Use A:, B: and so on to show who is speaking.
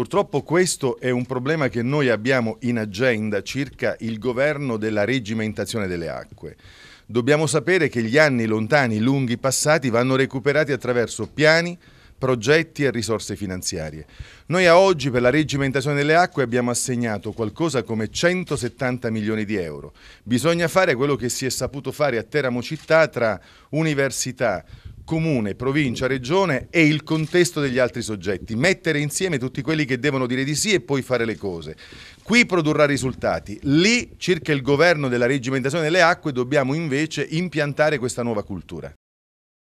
A: Purtroppo questo è un problema che noi abbiamo in agenda circa il governo della regimentazione delle acque. Dobbiamo sapere che gli anni lontani, lunghi, passati vanno recuperati attraverso piani, progetti e risorse finanziarie. Noi a oggi per la regimentazione delle acque abbiamo assegnato qualcosa come 170 milioni di euro. Bisogna fare quello che si è saputo fare a Teramo città tra università, comune, provincia, regione e il contesto degli altri soggetti, mettere insieme tutti quelli che devono dire di sì e poi fare le cose. Qui produrrà risultati, lì circa il governo della regimentazione delle acque dobbiamo invece impiantare questa nuova cultura.